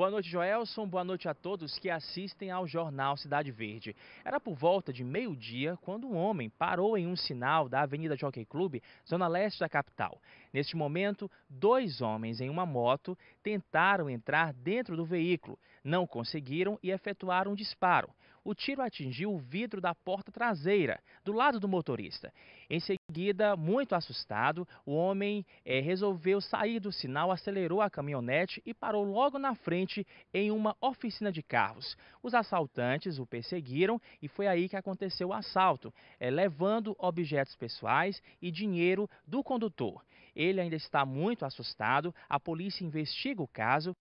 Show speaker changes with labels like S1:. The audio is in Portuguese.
S1: Boa noite, Joelson. Boa noite a todos que assistem ao jornal Cidade Verde. Era por volta de meio-dia quando um homem parou em um sinal da Avenida Jockey Club, zona leste da capital. Neste momento, dois homens em uma moto tentaram entrar dentro do veículo, não conseguiram e efetuaram um disparo o tiro atingiu o vidro da porta traseira, do lado do motorista. Em seguida, muito assustado, o homem é, resolveu sair do sinal, acelerou a caminhonete e parou logo na frente em uma oficina de carros. Os assaltantes o perseguiram e foi aí que aconteceu o assalto, é, levando objetos pessoais e dinheiro do condutor. Ele ainda está muito assustado, a polícia investiga o caso